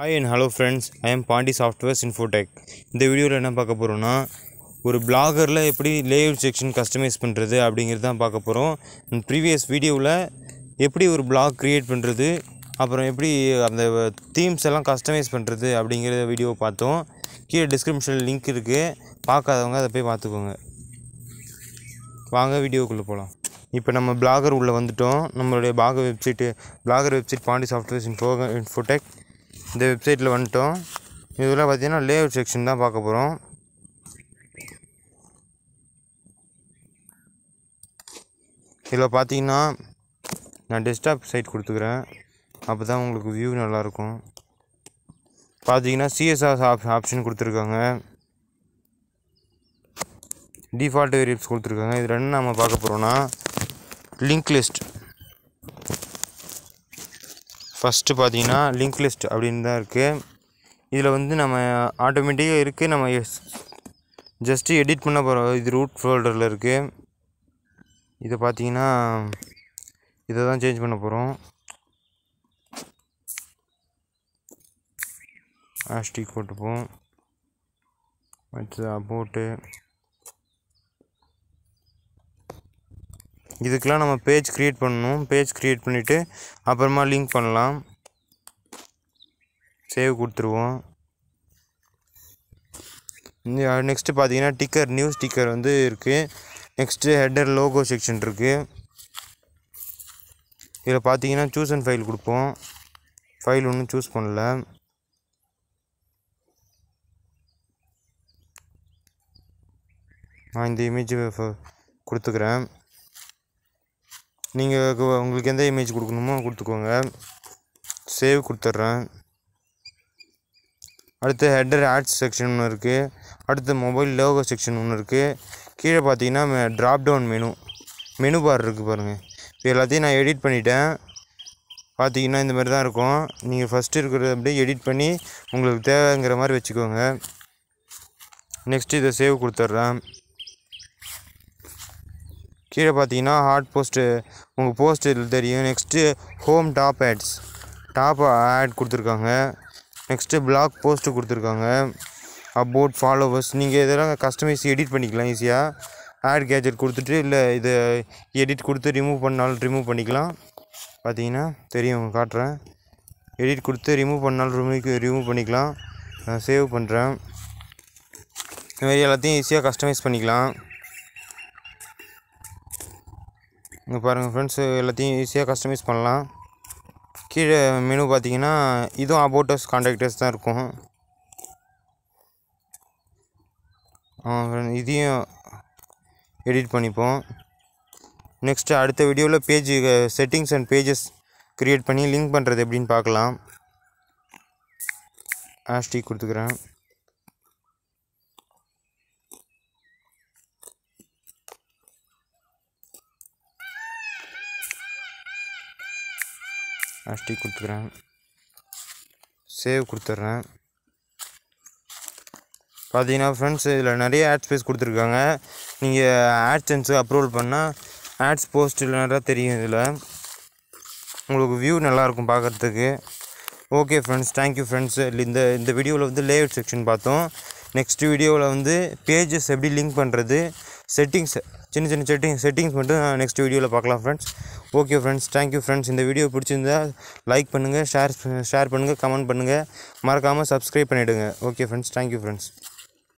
hi and hello friends I am Pandi Softwares Infotech இந்த வீடியோவில் என்ன பார்க்க போகிறோன்னா ஒரு பிளாகரில் எப்படி லேஅவுட் செக்ஷன் கஸ்டமைஸ் பண்ணுறது அப்படிங்கிறது தான் பார்க்க போகிறோம் ப்ரீவியஸ் வீடியோவில் எப்படி ஒரு பிளாக் க்ரியேட் பண்ணுறது அப்புறம் எப்படி அந்த தீம்ஸ் எல்லாம் கஸ்டமைஸ் பண்ணுறது அப்படிங்கிற வீடியோ பார்த்தோம் கீழே டிஸ்கிரிப்ஷனில் லிங்க் இருக்குது பார்க்காதவங்க அதை போய் பார்த்துக்கோங்க வாங்க வீடியோக்குள்ளே போகலாம் இப்போ நம்ம பிளாகர் உள்ளே வந்துவிட்டோம் நம்மளுடைய பாக website Blogger website Pandi Softwares info Infotech இந்த வெப்சைட்டில் வந்துட்டோம் இதில் பார்த்தீங்கன்னா லேஅவுட் செக்ஷன் தான் பார்க்க போகிறோம் இதில் பார்த்தீங்கன்னா நான் டெஸ்க்டாப் சைட் கொடுத்துக்கிறேன் அப்போ தான் உங்களுக்கு வியூ நல்லாயிருக்கும் பார்த்தீங்கன்னா சிஎஸ்ஆர் ஆப் ஆப்ஷன் கொடுத்துருக்காங்க டிஃபால்ட் வேரியப்ஸ் கொடுத்துருக்காங்க இது ரெண்டு நம்ம பார்க்க போகிறோன்னா லிங்க் லிஸ்ட் ஃபஸ்ட்டு பார்த்தீங்கன்னா லிங்க் லிஸ்ட் அப்படின்னு தான் இருக்குது இதில் வந்து நம்ம ஆட்டோமேட்டிக்காக இருக்குது நம்ம ஜஸ்ட்டு எடிட் பண்ண போகிறோம் இது ரூட் ஃபோல்டரில் இருக்குது இதை பார்த்தீங்கன்னா இதை தான் சேஞ்ச் பண்ண போகிறோம் ஆஸ்டிக் போட்டுப்போம் வச்சு போட்டு இதுக்கெலாம் நம்ம பேஜ் க்ரியேட் பண்ணணும் பேஜ் க்ரியேட் பண்ணிவிட்டு அப்புறமா லிங்க் பண்ணலாம் சேவ் கொடுத்துருவோம் நெக்ஸ்ட்டு பார்த்தீங்கன்னா டிக்கர் நியூஸ் டிக்கர் வந்து இருக்குது நெக்ஸ்ட்டு ஹெட்டர் லோகோ செக்ஷன் இருக்குது இதில் பார்த்தீங்கன்னா சூஸ் அண்ட் ஃபைல் கொடுப்போம் ஃபைல் ஒன்றும் சூஸ் பண்ணல நான் இந்த இமேஜ் கொடுத்துக்கிறேன் நீங்கள் உங்களுக்கு எந்த இமேஜ் கொடுக்கணுமோ கொடுத்துக்கோங்க சேவ் கொடுத்துட்றேன் அடுத்து ஹெட்டர் ஆட்ஸ் செக்ஷன் ஒன்று இருக்குது அடுத்து மொபைல் லோகோ செக்ஷன் ஒன்று இருக்குது கீழே பார்த்தீங்கன்னா drop down menu menu bar இருக்குது பாருங்கள் இப்போ எல்லாத்தையும் நான் எடிட் பண்ணிட்டேன் பார்த்தீங்கன்னா இந்த மாதிரி தான் இருக்கும் நீங்கள் ஃபஸ்ட்டு இருக்கிறத அப்படியே எடிட் பண்ணி உங்களுக்கு தேவைங்கிற மாதிரி வச்சுக்கோங்க நெக்ஸ்ட் இதை சேவ் கொடுத்துட்றேன் கீழே பார்த்தீங்கன்னா ஹாட் போஸ்ட்டு உங்கள் போஸ்ட் தெரியும் next home top ads top ad கொடுத்துருக்காங்க நெக்ஸ்ட்டு பிளாக் போஸ்ட்டு கொடுத்துருக்காங்க அபோட் ஃபாலோவர்ஸ் நீங்கள் இதெல்லாம் கஸ்டமைஸ் எடிட் பண்ணிக்கலாம் ஈஸியாக ஆட் கேஜெட் கொடுத்துட்டு இல்லை இதை எடிட் கொடுத்து ரிமூவ் பண்ணாலும் ரிமூவ் பண்ணிக்கலாம் பார்த்தீங்கன்னா தெரியும் காட்டுறேன் எடிட் கொடுத்து ரிமூவ் பண்ணாலும் ரிமூவ் ரிமூவ் பண்ணிக்கலாம் சேவ் பண்ணுறேன் மாதிரி எல்லாத்தையும் ஈஸியாக கஸ்டமைஸ் பண்ணிக்கலாம் இங்கே பாருங்கள் ஃப்ரெண்ட்ஸு எல்லாத்தையும் ஈஸியாக கஸ்டமைஸ் பண்ணலாம் கீழே மெனு பார்த்தீங்கன்னா இதுவும் அபோட்டர்ஸ் கான்டாக்டர்ஸ் தான் இருக்கும் இதையும் எடிட் பண்ணிப்போம் நெக்ஸ்ட்டு அடுத்த வீடியோவில் page settings and pages create பண்ணி லிங்க் பண்ணுறது எப்படின்னு பார்க்கலாம் ஆஷ்டி கொடுத்துக்குறேன் ஹேஷ்டிக் கொடுத்துக்கிறேன் சேவ் கொடுத்துட்றேன் பார்த்தீங்கன்னா ஃப்ரெண்ட்ஸ் இதில் நிறைய ஆட் ஸ்பேஸ் கொடுத்துருக்காங்க நீங்கள் ஆட்சன்ஸு அப்ரூவல் பண்ணால் ஆட்ஸ் இல்லை நிறையா தெரியும் இதில் உங்களுக்கு வியூ நல்லாயிருக்கும் பார்க்குறதுக்கு ஓகே ஃப்ரெண்ட்ஸ் தேங்க்யூ ஃப்ரெண்ட்ஸ் இந்த இந்த வீடியோவில் வந்து லேஅவுட் செக்ஷன் பார்த்தோம் நெக்ஸ்ட் வீடியோவில் வந்து பேஜஸ் எப்படி லிங்க் பண்ணுறது செட்டிங்ஸ் சின்ன சின்ன செட்டிங் செட்டிங்ஸ் மட்டும் நெக்ஸ்ட் வீடியோவில் பார்க்கலாம் friends okay friends thank you friends இந்த வீடியோ பிடிச்சிருந்தா லைக் பண்ணுங்கள் ஷேர் ஷேர் பண்ணுங்கள் கமெண்ட் பண்ணுங்கள் மறக்காமல் சப்ஸ்கிரைப் பண்ணிவிடுங்க ஓகே ஃப்ரெண்ட்ஸ் தேங்க்யூ ஃப்ரெண்ட்ஸ்